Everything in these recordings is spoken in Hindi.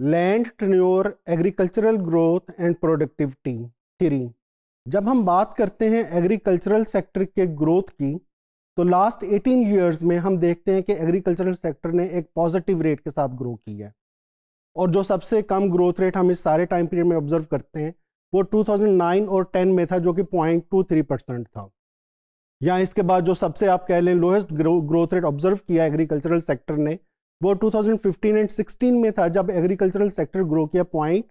Land tenure agricultural growth and productivity three जब हम बात करते हैं एग्रीकल्चरल सेक्टर के ग्रोथ की तो लास्ट 18 इयर्स में हम देखते हैं कि एग्रीकल्चरल सेक्टर ने एक पॉजिटिव रेट के साथ ग्रो की है और जो सबसे कम ग्रोथ रेट हम इस सारे टाइम पीरियड में ऑब्जर्व करते हैं वो 2009 और 10 में था जो कि 0.23 परसेंट था या इसके बाद जो सबसे आप कह लें लोएस्ट ग्रोथ रेट ऑब्जर्व किया एग्रीकल्चरल सेक्टर ने वो 2015 एंड 16 में था जब एग्रीकल्चरल सेक्टर ग्रो किया पॉइंट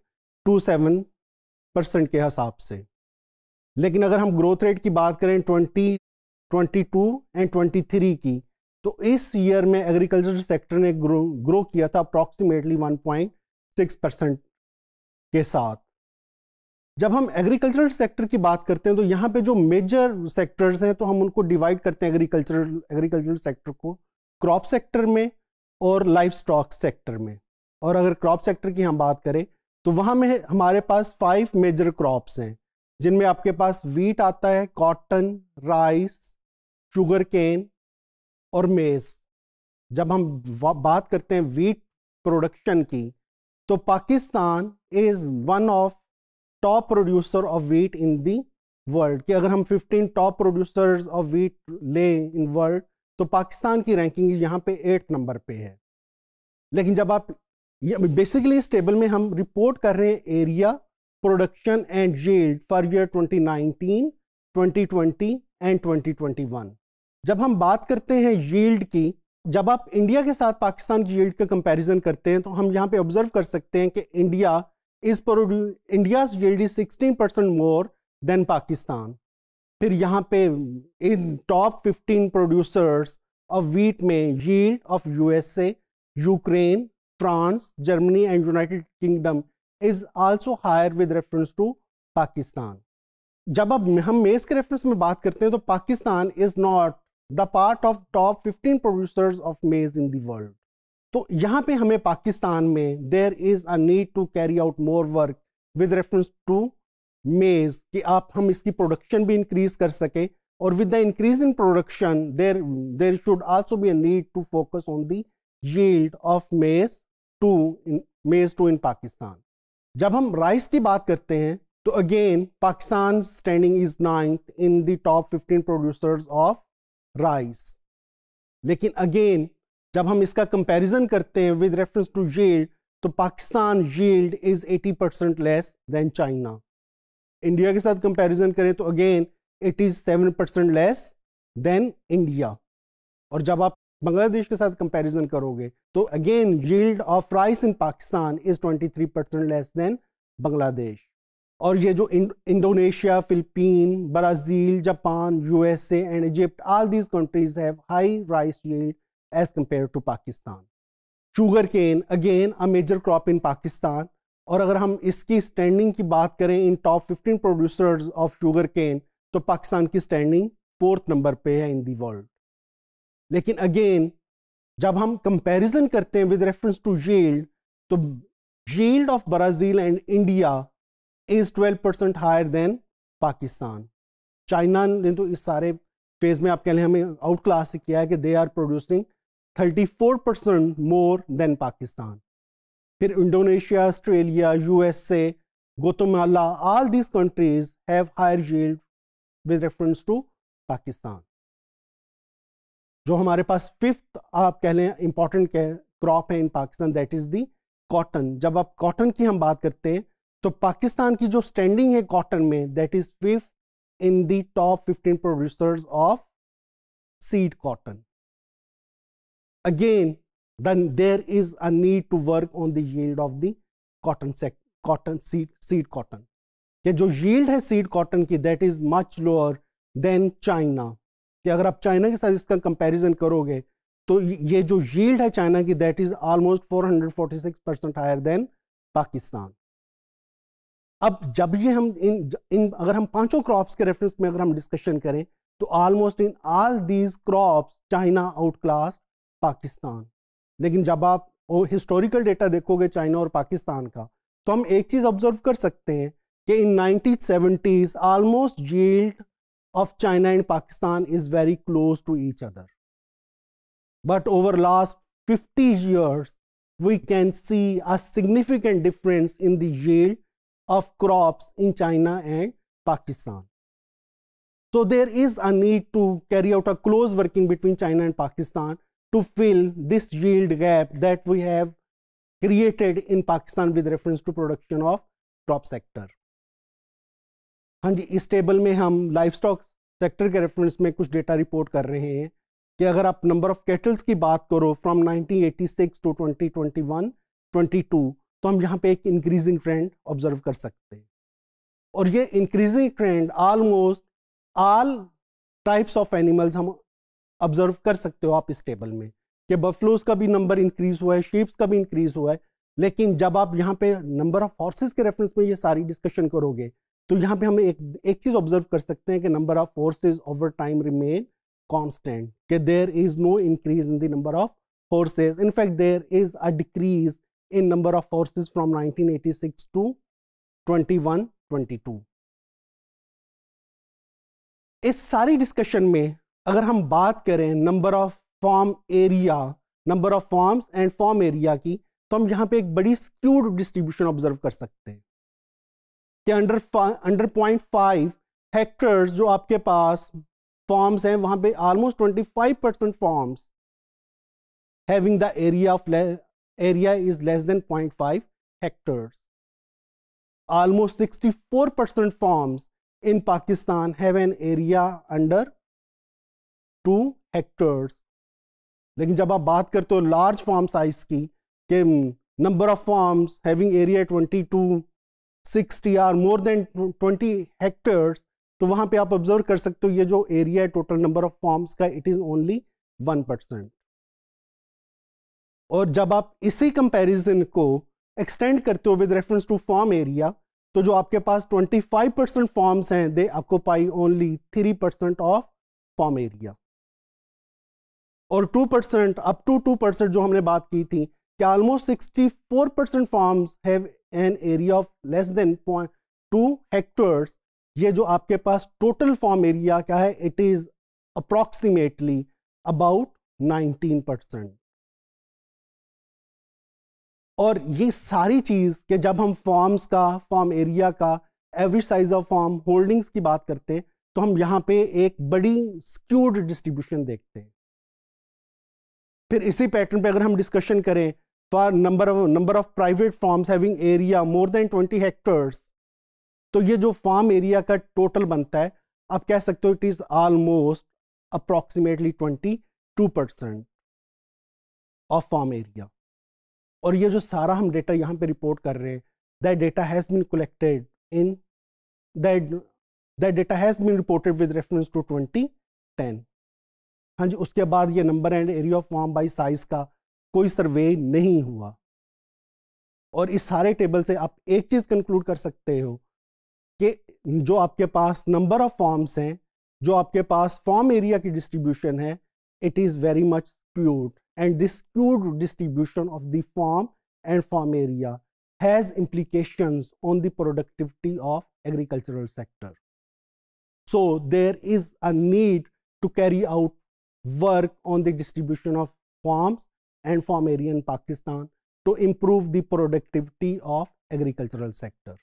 टू सेवन परसेंट के हिसाब से लेकिन अगर हम ग्रोथ रेट की बात करें 20, 22 एंड 23 की तो इस ईयर में एग्रीकल्चर सेक्टर ने ग्रो ग्रो किया था अप्रॉक्सीमेटली 1.6 परसेंट के साथ जब हम एग्रीकल्चरल सेक्टर की बात करते हैं तो यहाँ पे जो मेजर सेक्टर्स हैं तो हम उनको डिवाइड करते हैं एग्रीकल्चरल एग्रीकल्चरल सेक्टर को क्रॉप सेक्टर में और लाइफ स्टॉक सेक्टर में और अगर क्रॉप सेक्टर की हम बात करें तो वहाँ में हमारे पास फाइव मेजर क्रॉप्स हैं जिनमें आपके पास वीट आता है कॉटन राइस शुगर केन और मेज़ जब हम बात करते हैं वीट प्रोडक्शन की तो Pakistan is one of top producer of wheat in the world कि अगर हम 15 टॉप प्रोड्यूसर्स ऑफ वीट लें इन वर्ल्ड तो पाकिस्तान की रैंकिंग यहाँ पे एट नंबर पे है लेकिन जब आप बेसिकली इस टेबल में हम रिपोर्ट कर रहे हैं area production and yield for year 2019, 2020 and 2021। जब हम बात करते हैं येल्ड की जब आप इंडिया के साथ पाकिस्तान की येल्ड का कंपैरिजन करते हैं तो हम यहाँ पे ऑब्जर्व कर सकते हैं कि India is produce India yield is sixteen percent more than Pakistan फिर यहाँ पे in top 15 producers of wheat में yield of USA Ukraine, France, Germany and United Kingdom is also higher with reference to Pakistan. जब अब हम मेज के रेफरेंस में बात करते हैं तो Pakistan is not the part of top 15 producers of maize in world world तो यहाँ पे हमें पाकिस्तान में there is a need to carry out more work with reference to maize कि आप हम इसकी प्रोडक्शन भी इंक्रीज कर सकें और with the increase in production there there should also be a need to focus on the yield of maize to in maize two in Pakistan. जब हम राइस की बात करते हैं तो again Pakistan standing is ninth in the top 15 producers of rice लेकिन अगेन जब हम इसका कंपैरिजन करते हैं विद रेफरेंस टू यील्ड तो Pakistan yield is 80 percent less than China India के साथ कंपैरिजन करें तो again it is seven percent less than India और जब आप बांग्लादेश के साथ कंपैरिजन करोगे तो again yield of rice in Pakistan is 23 percent less than Bangladesh और ये जो Indonesia Philippine Brazil Japan USA and Egypt all these countries have high rice yield as compare to Pakistan sugar cane again a major crop in Pakistan और अगर हम इसकी स्टैंडिंग की बात करें in top 15 producers of sugar cane तो पाकिस्तान की स्टैंडिंग फोर्थ नंबर पे है इन दी वर्ल्ड लेकिन अगेन जब हम कंपैरिजन करते हैं विद रेफरेंस टू यील्ड तो yield of Brazil and India is 12 percent higher than Pakistan China ने तो इस सारे फेज में आप कह लें हमें आउट क्लास से किया है कि they are producing 34 percent more than Pakistan फिर Indonesia Australia USA Guatemala all these countries have higher yield with reference to Pakistan जो हमारे पास फिफ्थ आप कह लें इंपॉर्टेंट क्रॉप है in Pakistan that is the cotton जब आप कॉटन की हम बात करते हैं तो पाकिस्तान की जो स्टैंडिंग है कॉटन में that is fifth in the top 15 producers of seed cotton again then there is a need to work on the yield of the cotton सेक कॉटन सीड सीड कॉटन जो यील्ड है सीड कॉटन की that is much lower than China कि अगर आप चाइना के साथ इसका कंपैरिजन करोगे तो ये जो यील्ड है चाइना की that is almost 446 percent higher than Pakistan अब जब ये हम इन इन अगर हम पांचों क्रॉप्स के रेफरेंस में अगर हम डिस्कशन करें तो almost in all these crops China outclass Pakistan लेकिन जब आप वो हिस्टोरिकल डेटा देखोगे चाइना और पाकिस्तान का तो हम एक चीज़ ऑब्जर्व कर सकते हैं कि in nineteen seventies almost yield of China and Pakistan is very close to each other. But over last 50 years, we can see a significant difference in the yield of crops in China and Pakistan. So there is a need to carry out a close working between China and Pakistan to fill this yield gap that we have created in Pakistan with reference to production of crop sector. हाँ जी इस टेबल में हम लाइफ स्टॉक सेक्टर के रेफरेंस में कुछ डेटा रिपोर्ट कर रहे हैं कि अगर आप नंबर ऑफ कैटल्स की बात करो फ्रॉम 1986 टू 2021 22 तो हम यहाँ पे एक इंक्रीजिंग ट्रेंड ऑब्जर्व कर सकते हैं और ये increasing trend almost all types of animals हम ऑब्जर्व कर सकते हो आप इस टेबल में कि बफलोज का भी नंबर इंक्रीज हुआ है शीप्स का भी इंक्रीज हुआ है लेकिन जब आप यहाँ पे नंबर ऑफ हॉर्सेस के रेफरेंस में ये सारी डिस्कशन करोगे तो यहाँ पे हम एक एक चीज़ ऑब्जर्व कर सकते हैं कि number of forces over time remain constant कि there is no increase in the number of forces. In fact, there is a decrease in number of forces 1986 to 21-22. इस सारी डिस्कशन में अगर हम बात करें number of farm area number of farms and farm area की तो हम यहाँ पे एक बड़ी स्क्यूड डिस्ट्रीब्यूशन ऑब्जर्व कर सकते हैं कि under under point five hectares जो आपके पास फॉर्म्स हैं वहाँ पे almost twenty five percent farms having the area of area is less than point five hectares sixty four percent farms in Pakistan have an area under two hectares लेकिन जब आप बात करते हो लार्ज फॉर्म साइज की number of farms having area twenty two 60 or more than 20 hectares तो वहां पे आप ऑब्जर्व कर सकते हो ये जो एरिया है टोटल नंबर ऑफ फॉर्म्स का it is only one percent और जब आप इसी कंपैरिजन को एक्सटेंड करते हो with reference to farm area तो जो आपके पास 25 परसेंट फॉर्म्स हैं they occupy only three percent of farm area और two percent up to two percent जो हमने बात की थी कि almost sixty four percent farms have an area of less than point to hectares ये जो आपके पास टोटल फॉर्म एरिया क्या है it is approximately about 19 percent और ये सारी चीज़ के जब हम फॉर्म्स का फॉर्म एरिया का average size of farm holdings की बात करते हैं तो हम यहां पे एक बड़ी स्क्यूर्ड डिस्ट्रीब्यूशन देखते हैं फिर इसी पैटर्न पे अगर हम डिस्कशन करें for number of number of private farms having area more than 20 hectares तो ये जो फार्म एरिया का टोटल बनता है आप कह सकते हो it is almost approximately 22 percent of farm area और ये जो सारा हम डेटा यहाँ पे रिपोर्ट कर रहे हैं the data has been collected in that data has been reported with reference to 2010 हाँ जी उसके बाद ये number and area of farm by size का कोई सर्वे नहीं हुआ और इस सारे टेबल से आप एक चीज कंक्लूड कर सकते हो कि जो आपके पास नंबर ऑफ फॉर्म्स हैं जो आपके पास फॉर्म एरिया की डिस्ट्रीब्यूशन है it is very much skewed and this skewed distribution of the farm and farm area has implication on the productivity of agricultural sector so there is a need to carry out work on the distribution of farms and from in Pakistan to improve the productivity of agricultural sector.